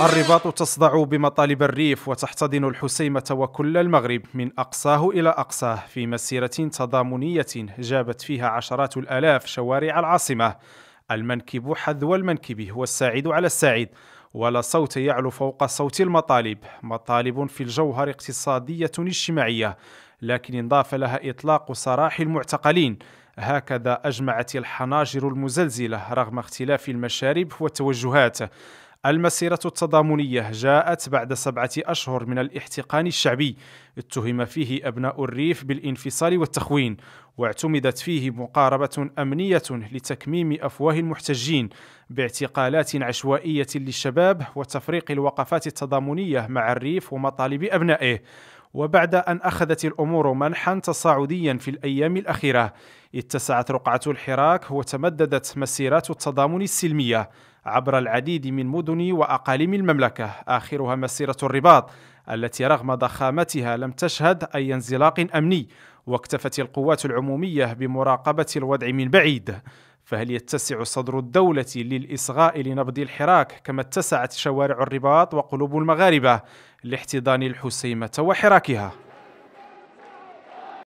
الرباط تصدع بمطالب الريف وتحتضن الحسيمة وكل المغرب من أقصاه إلى أقصاه في مسيرة تضامنية جابت فيها عشرات الآلاف شوارع العاصمة المنكب حذو المنكب والساعد على الساعد ولا صوت يعلو فوق صوت المطالب مطالب في الجوهر اقتصادية اجتماعية لكن انضاف لها إطلاق سراح المعتقلين هكذا أجمعت الحناجر المزلزلة رغم اختلاف المشارب والتوجهات المسيرة التضامنية جاءت بعد سبعة أشهر من الاحتقان الشعبي اتهم فيه أبناء الريف بالانفصال والتخوين واعتمدت فيه مقاربة أمنية لتكميم أفواه المحتجين باعتقالات عشوائية للشباب وتفريق الوقفات التضامنية مع الريف ومطالب أبنائه وبعد أن أخذت الأمور منحا تصاعديا في الأيام الأخيرة اتسعت رقعة الحراك وتمددت مسيرات التضامن السلمية عبر العديد من مدن وأقاليم المملكة آخرها مسيرة الرباط التي رغم ضخامتها لم تشهد أي انزلاق أمني واكتفت القوات العمومية بمراقبة الوضع من بعيد فهل يتسع صدر الدولة للإصغاء لنبض الحراك كما اتسعت شوارع الرباط وقلوب المغاربة لاحتضان الحسيمة وحراكها